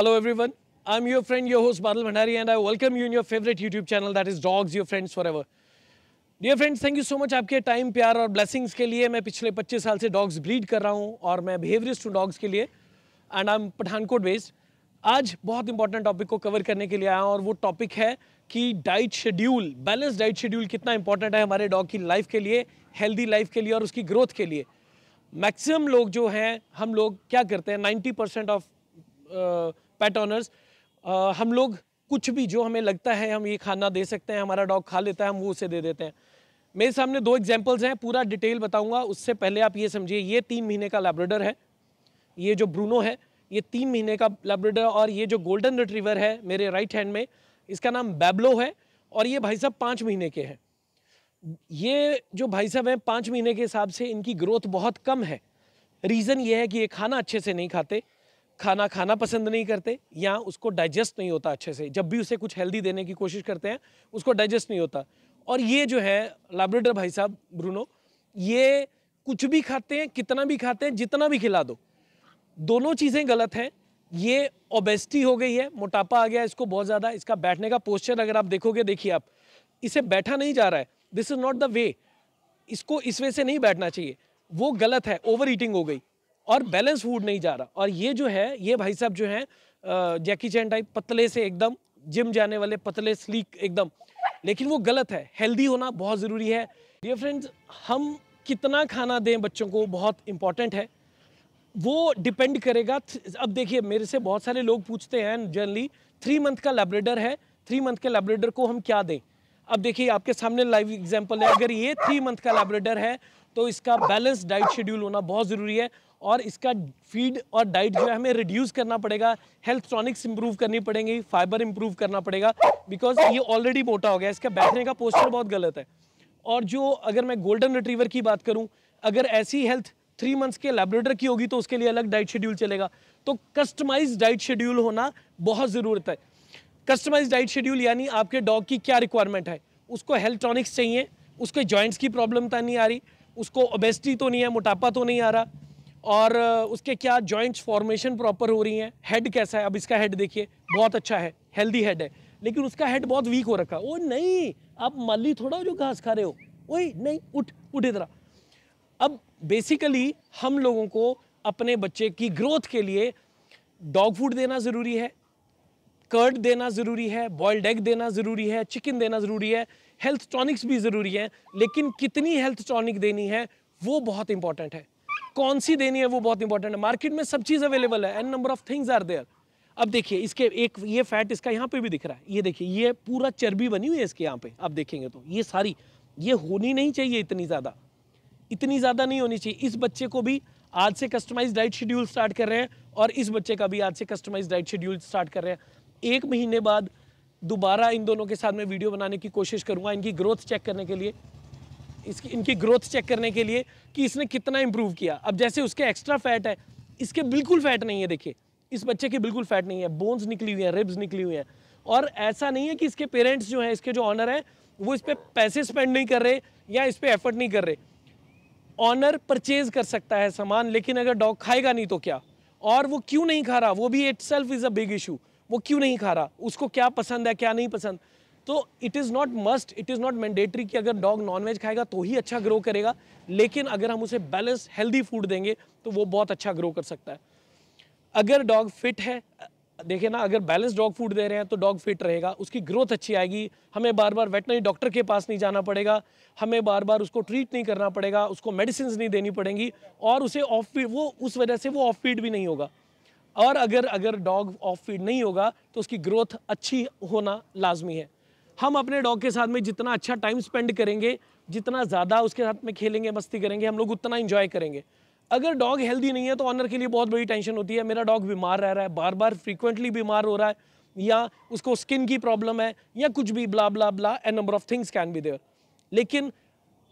Hello every Hello everyone, I'm your friend, your host Badal Bhandari and I welcome you your favourite YouTube channel channel is dogs your friends forever dear friends thank you so much आपके time प्यार और blessings के लिए मैं पिछले पच्चीस साल से डॉग्स ब्रीड कर रहा हूँ और मैं बिहेवियरिस्ट टू डॉग्स के लिए and I am Pathankot based आज बहुत इंपॉर्टेंट टॉपिक को कवर करने के लिए आया हूँ और वो टॉपिक है कि diet schedule balance diet schedule कितना इंपॉर्टेंट है हमारे डॉग की लाइफ के लिए हेल्दी लाइफ के लिए और उसकी ग्रोथ के लिए मैक्सिमम लोग जो हैं हम लोग क्या करते हैं ninety percent of pet owners हम लोग कुछ भी जो हमें लगता है हम ये खाना दे सकते हैं हमारा डॉग खा लेता है हम वो उसे दे देते हैं मेरे सामने दो एग्जाम्पल्स हैं पूरा डिटेल बताऊंगा उससे पहले आप ये समझिए ये तीन महीने का लेब्रेडर है ये जो ब्रूनो है ये तीन महीने का लेब्रेडर और ये जो गोल्डन रिट्रीवर है मेरे राइट हैंड में इसका नाम बैबलो है और ये भाई साहब पाँच महीने के हैं ये जो भाई साहब हैं पाँच महीने के हिसाब से इनकी ग्रोथ बहुत कम है रीज़न ये है कि ये खाना अच्छे से नहीं खाते खाना खाना पसंद नहीं करते या उसको डाइजेस्ट नहीं होता अच्छे से जब भी उसे कुछ हेल्दी देने की कोशिश करते हैं उसको डाइजेस्ट नहीं होता और ये जो है लैबरेटर भाई साहब ब्रूनो ये कुछ भी खाते हैं कितना भी खाते हैं जितना भी खिला दो दोनों चीज़ें गलत हैं ये ओबेसिटी हो गई है मोटापा आ गया इसको बहुत ज़्यादा इसका बैठने का पोस्चर अगर आप देखोगे देखिए आप इसे बैठा नहीं जा रहा है this is not the way इसको इस वे से नहीं बैठना चाहिए वो गलत है ओवर ईटिंग हो गई और बैलेंस फूड नहीं जा रहा और ये जो है ये भाई साहब जो है जैकी चैन टाइप पतले से एकदम जिम जाने वाले पतले स्लीक एकदम लेकिन वो गलत है हेल्दी होना बहुत ज़रूरी है डियर फ्रेंड्स हम कितना खाना दें बच्चों को बहुत इंपॉर्टेंट है वो डिपेंड करेगा अब देखिए मेरे से बहुत सारे लोग पूछते हैं जनरली थ्री मंथ का लेबरेडर है थ्री मंथ के लेबरेडर को हम क्या दें अब देखिए आपके सामने लाइव एग्जाम्पल है अगर ये थ्री मंथ का लेबरेडर है तो इसका बैलेंस डाइट शेड्यूल होना बहुत ज़रूरी है और इसका फीड और डाइट जो है हमें रिड्यूस करना पड़ेगा हेल्थ ट्रॉनिक्स इंप्रूव करनी पड़ेंगी फाइबर इंप्रूव करना पड़ेगा बिकॉज ये ऑलरेडी मोटा हो गया इसका बैठने का पोस्टर बहुत गलत है और जो अगर मैं गोल्डन रिट्रीवर की बात करूँ अगर ऐसी हेल्थ थ्री मंथ्स के लेबोरेटर की होगी तो उसके लिए अलग डाइट शेड्यूल चलेगा तो कस्टमाइज डाइट शेड्यूल होना बहुत ज़रूरत है कस्टमाइज डाइट शेड्यूल यानी आपके डॉग की क्या रिक्वायरमेंट है उसको हेल्थ ट्रॉनिक्स चाहिए उसके जॉइंट्स की प्रॉब्लम तो नहीं आ रही उसको ओबेसिटी तो नहीं है मोटापा तो नहीं आ रहा और उसके क्या जॉइंट्स फॉर्मेशन प्रॉपर हो रही हैं हेड कैसा है अब इसका हेड देखिए बहुत अच्छा है हेल्दी हेड है लेकिन उसका हेड बहुत वीक हो रखा ओ नहीं आप माली थोड़ा जो घास खा रहे हो ओए नहीं उठ उठ इधर अब बेसिकली हम लोगों को अपने बच्चे की ग्रोथ के लिए डॉग फूड देना ज़रूरी है कर्ड देना ज़रूरी है बॉयल्ड एग देना ज़रूरी है चिकन देना ज़रूरी है हेल्थ टॉनिक्स भी ज़रूरी है लेकिन कितनी हेल्थ टॉनिक देनी है वो बहुत इंपॉर्टेंट है कौन सी देनी है वो बहुत इंपॉर्टेंट है मार्केट में सब चीज़ अवेलेबल है an number of things are there अब देखिए इसके एक ये फैट इसका यहाँ पे भी दिख रहा है ये देखिए ये पूरा चर्बी बनी हुई है इसके यहाँ पे आप देखेंगे तो ये सारी ये होनी नहीं चाहिए इतनी ज़्यादा इतनी ज़्यादा नहीं होनी चाहिए इस बच्चे को भी आज से कस्टमाइज डाइट शेड्यूल स्टार्ट कर रहे हैं और इस बच्चे का भी आज से कस्टमाइज डाइट शेड्यूल स्टार्ट कर रहे हैं एक महीने बाद दोबारा इन दोनों के साथ मैं वीडियो बनाने की कोशिश करूँगा इनकी ग्रोथ चेक करने के लिए इसकी इनकी ग्रोथ चेक करने के लिए कि इसने कितना इम्प्रूव किया अब जैसे उसके एक्स्ट्रा फैट है इसके बिल्कुल फैट नहीं है देखिए इस बच्चे की बिल्कुल फैट नहीं है बोन्स निकली हुई हैं रिब्स निकली हुई हैं और ऐसा नहीं है कि इसके पेरेंट्स जो हैं इसके जो ऑनर हैं वो इस पर पैसे स्पेंड नहीं कर रहे या इस पर एफर्ट नहीं कर रहे ऑनर परचेज कर सकता है सामान लेकिन अगर डॉग खाएगा नहीं तो क्या और वो क्यों नहीं खा रहा वो भी itself is a big issue वो क्यों नहीं खा रहा उसको क्या पसंद है क्या नहीं पसंद तो it is not must it is not mandatory कि अगर डॉग नॉनवेज खाएगा तो ही अच्छा ग्रो करेगा लेकिन अगर हम उसे बैलेंस हेल्दी फूड देंगे तो वो बहुत अच्छा ग्रो कर सकता है अगर डॉग फिट है देखिए ना अगर बैलेंस डॉग फूड दे रहे हैं तो डॉग फिट रहेगा उसकी ग्रोथ अच्छी आएगी हमें बार बार वेटनरी डॉक्टर के पास नहीं जाना पड़ेगा हमें बार बार उसको ट्रीट नहीं करना पड़ेगा उसको मेडिसिन नहीं देनी पड़ेंगी और उसे ऑफ फीड वो उस वजह से वो ऑफ फीड भी नहीं होगा और अगर अगर डॉग ऑफ फीड नहीं होगा तो उसकी ग्रोथ अच्छी होना लाजमी है हम अपने डॉग के साथ में जितना अच्छा टाइम स्पेंड करेंगे जितना ज़्यादा उसके साथ में खेलेंगे मस्ती करेंगे हम लोग उतना इन्जॉय करेंगे अगर डॉग हेल्दी नहीं है तो ऑनर के लिए बहुत बड़ी टेंशन होती है मेरा डॉग बीमार रह रहा है बार बार फ्रीक्वेंटली बीमार हो रहा है या उसको स्किन की प्रॉब्लम है या कुछ भी blah blah blah a number of things can be there लेकिन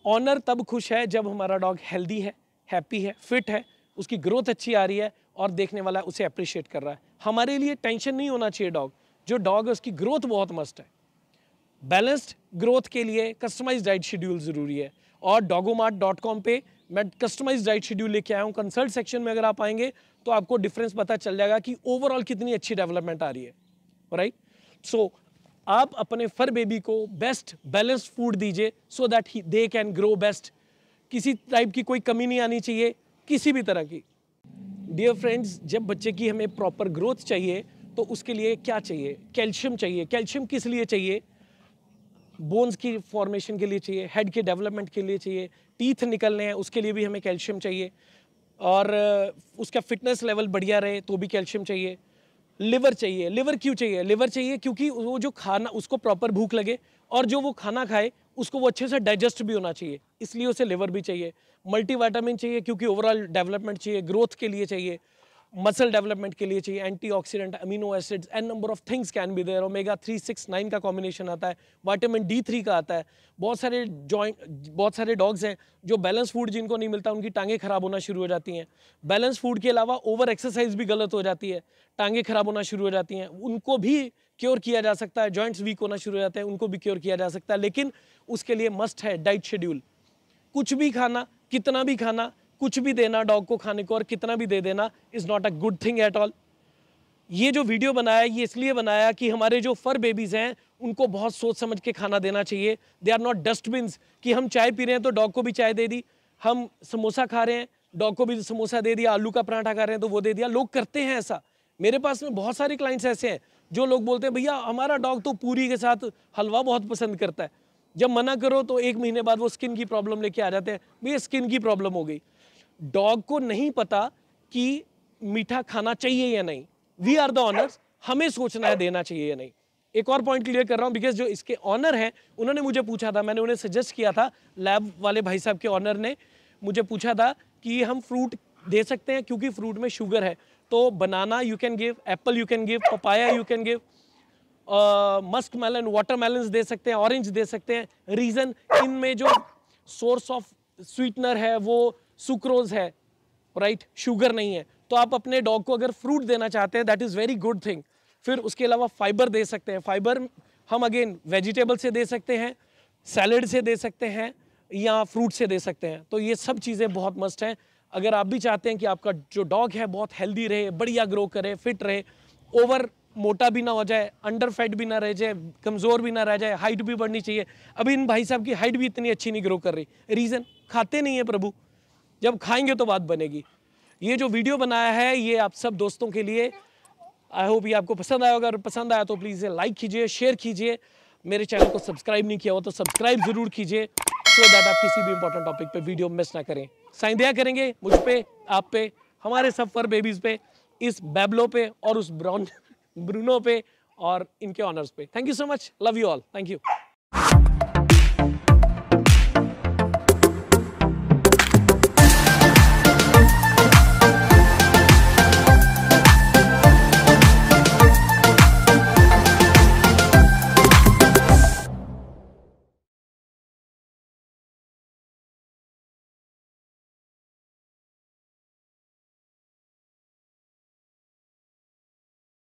ऑनर तब खुश है जब हमारा डॉग हेल्दी है हैप्पी है फिट है उसकी ग्रोथ अच्छी आ रही है और देखने वाला उसे अप्रिशिएट कर रहा है हमारे लिए टेंशन नहीं होना चाहिए डॉग जो डॉग है उसकी ग्रोथ बहुत मस्त है बैलेंस्ड ग्रोथ के लिए कस्टमाइज डाइट शेड्यूल ज़रूरी है और डॉगोमार्ट डॉट कॉम पर मैं कस्टमाइज डाइट शेड्यूल लेके आया हूँ कंसल्ट सेक्शन में अगर आप आएंगे तो आपको डिफरेंस पता चल जाएगा कि ओवरऑल कितनी अच्छी डेवलपमेंट आ रही है राइट सो so, आप अपने फर बेबी को बेस्ट बैलेंस फूड दीजिए so that they can grow best किसी टाइप की कोई कमी नहीं आनी चाहिए किसी भी तरह की डियर फ्रेंड्स जब बच्चे की हमें प्रॉपर ग्रोथ चाहिए तो उसके लिए क्या चाहिए कैल्शियम चाहिए कैल्शियम किस लिए चाहिए बोन्स की फॉर्मेशन के लिए चाहिए हेड के डेवलपमेंट के लिए चाहिए टीथ निकलने हैं उसके लिए भी हमें कैल्शियम चाहिए और उसका फिटनेस लेवल बढ़िया रहे तो भी कैल्शियम चाहिए लिवर चाहिए लिवर क्यों चाहिए लिवर चाहिए क्योंकि वो जो खाना उसको प्रॉपर भूख लगे और जो वो खाना खाए उसको वो अच्छे से डाइजेस्ट भी होना चाहिए इसलिए उसे लिवर भी चाहिए वाइटामिन चाहिए क्योंकि ओवरऑल डेवलपमेंट चाहिए ग्रोथ के लिए चाहिए मसल डेवलपमेंट के लिए चाहिए antioxidant amino acids an number of things can be there omega three six nine का कॉम्बिनेशन आता है वाइटामिन डी थ्री का आता है बहुत सारे जॉइंट बहुत सारे डॉग्स हैं जो बैलेंस फूड जिनको नहीं मिलता उनकी टांगे खराब होना शुरू हो जाती हैं बैलेंस फूड के अलावा ओवर एक्सरसाइज भी गलत हो जाती है टांगे खराब होना शुरू हो जाती हैं उनको भी क्योर किया जा सकता है जॉइंट्स वीक होना शुरू हो जाते हैं उनको भी क्योर किया जा सकता है लेकिन उसके लिए मस्ट है डाइट शेड्यूल कुछ भी खाना कितना भी खाना कुछ भी देना डॉग को खाने को और कितना भी दे देना is not a good thing at all ये जो वीडियो बनाया ये इसलिए बनाया कि हमारे जो फर बेबीज़ हैं उनको बहुत सोच समझ के खाना देना चाहिए दे आर नॉट डस्टबिन कि हम चाय पी रहे हैं तो डॉग को भी चाय दे दी हम समोसा खा रहे हैं डॉग को भी समोसा दे दिया आलू का पराठा खा रहे हैं तो वो दे दिया लोग करते हैं ऐसा मेरे पास में बहुत सारे क्लाइंट्स ऐसे हैं जो लोग बोलते हैं भैया हमारा डॉग तो पूरी के साथ हलवा बहुत पसंद करता है जब मना करो तो एक महीने बाद वो स्किन की प्रॉब्लम लेके आ जाते हैं भैया स्किन की प्रॉब्लम हो गई डॉग को नहीं पता कि मीठा खाना चाहिए या नहीं वी आर द ऑनर्स हमें सोचना है देना चाहिए या नहीं एक और पॉइंट क्लियर कर रहा हूँ बिकॉज जो इसके ऑनर हैं उन्होंने मुझे पूछा था मैंने उन्हें सजेस्ट किया था लैब वाले भाई साहब के ऑनर ने मुझे पूछा था कि हम फ्रूट दे सकते हैं क्योंकि फ्रूट में शुगर है तो banana you can give apple you can give papaya you can give musk melon watermelon दे सकते हैं ऑरेंज दे सकते हैं रीज़न इनमें जो सोर्स ऑफ स्वीटनर है वो सुक्रोज है राइट right? शुगर नहीं है तो आप अपने डॉग को अगर फ्रूट देना चाहते हैं that is very good thing फिर उसके अलावा फाइबर दे सकते हैं फाइबर हम अगेन वेजिटेबल से दे सकते हैं सैलड से दे सकते हैं या फ्रूट से दे सकते हैं तो ये सब चीज़ें बहुत मस्ट हैं अगर आप भी चाहते हैं कि आपका जो डॉग है बहुत हेल्दी रहे बढ़िया ग्रो करे फिट रहे ओवर मोटा भी ना हो जाए अंडर फैट भी ना रह जाए कमज़ोर भी ना रह जाए हाइट भी बढ़नी चाहिए अभी इन भाई साहब की हाइट भी इतनी अच्छी नहीं ग्रो कर रही रीज़न खाते नहीं है प्रभु जब खाएंगे तो बात बनेगी ये जो वीडियो बनाया है ये आप सब दोस्तों के लिए आई होप ये आपको पसंद आया होगा अगर पसंद आया तो प्लीज़ लाइक कीजिए शेयर कीजिए मेरे चैनल को सब्सक्राइब नहीं किया हो तो सब्सक्राइब ज़रूर कीजिए सो दैट आप किसी भी इंपॉर्टेंट टॉपिक पे वीडियो मिस ना करें साइंधया करेंगे मुझ पे आप पे हमारे सब फर बेबीज़ पे इस बैबलो पे और उस ब्राउन ब्रूनो पे और इनके ऑनर्स पे thank you so much love you all thank you